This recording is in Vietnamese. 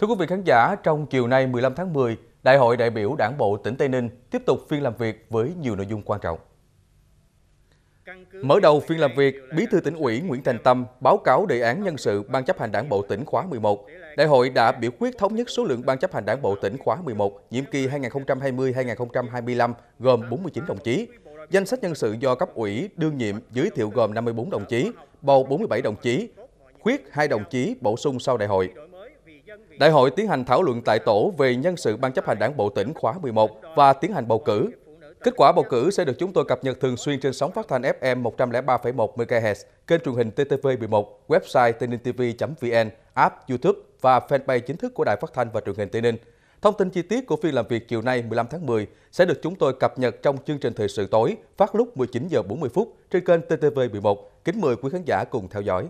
Thưa quý vị khán giả, trong chiều nay 15 tháng 10, Đại hội đại biểu Đảng bộ tỉnh Tây Ninh tiếp tục phiên làm việc với nhiều nội dung quan trọng. Mở đầu phiên làm việc, Bí thư tỉnh ủy Nguyễn Thành Tâm báo cáo đề án nhân sự Ban chấp hành Đảng bộ tỉnh khóa 11. Đại hội đã biểu quyết thống nhất số lượng Ban chấp hành Đảng bộ tỉnh khóa 11, nhiệm kỳ 2020-2025 gồm 49 đồng chí. Danh sách nhân sự do cấp ủy đương nhiệm giới thiệu gồm 54 đồng chí, bầu 47 đồng chí, khuyết 2 đồng chí bổ sung sau đại hội. Đại hội tiến hành thảo luận tại tổ về nhân sự Ban chấp hành Đảng bộ tỉnh khóa 11 và tiến hành bầu cử. Kết quả bầu cử sẽ được chúng tôi cập nhật thường xuyên trên sóng phát thanh FM 103,1 MHz, kênh truyền hình TTV11, website tv vn app YouTube và fanpage chính thức của Đài Phát thanh và Truyền hình Tây Ninh. Thông tin chi tiết của phiên làm việc chiều nay 15 tháng 10 sẽ được chúng tôi cập nhật trong chương trình thời sự tối phát lúc 19 giờ 40 phút trên kênh TTV11. Kính mời quý khán giả cùng theo dõi.